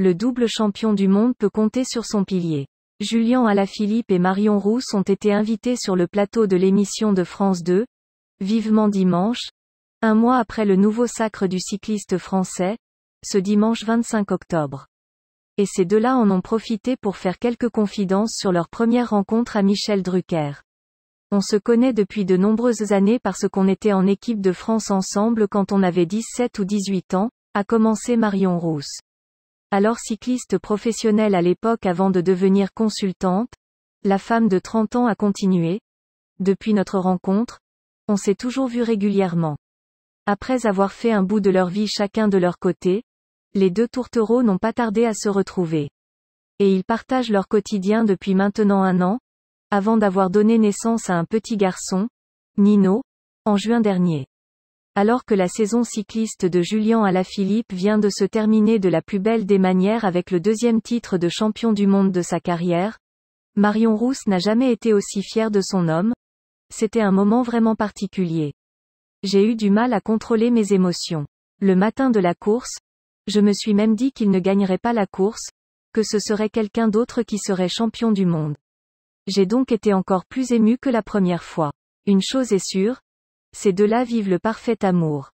le double champion du monde peut compter sur son pilier. Julien Alaphilippe et Marion Rousse ont été invités sur le plateau de l'émission de France 2, vivement dimanche, un mois après le nouveau sacre du cycliste français, ce dimanche 25 octobre. Et ces deux-là en ont profité pour faire quelques confidences sur leur première rencontre à Michel Drucker. On se connaît depuis de nombreuses années parce qu'on était en équipe de France ensemble quand on avait 17 ou 18 ans, a commencé Marion Rousse. Alors cycliste professionnelle à l'époque avant de devenir consultante, la femme de 30 ans a continué. Depuis notre rencontre, on s'est toujours vu régulièrement. Après avoir fait un bout de leur vie chacun de leur côté, les deux tourtereaux n'ont pas tardé à se retrouver. Et ils partagent leur quotidien depuis maintenant un an, avant d'avoir donné naissance à un petit garçon, Nino, en juin dernier. Alors que la saison cycliste de Julien Alaphilippe vient de se terminer de la plus belle des manières avec le deuxième titre de champion du monde de sa carrière, Marion Rousse n'a jamais été aussi fière de son homme. C'était un moment vraiment particulier. J'ai eu du mal à contrôler mes émotions. Le matin de la course, je me suis même dit qu'il ne gagnerait pas la course, que ce serait quelqu'un d'autre qui serait champion du monde. J'ai donc été encore plus ému que la première fois. Une chose est sûre, ces deux-là vivent le parfait amour.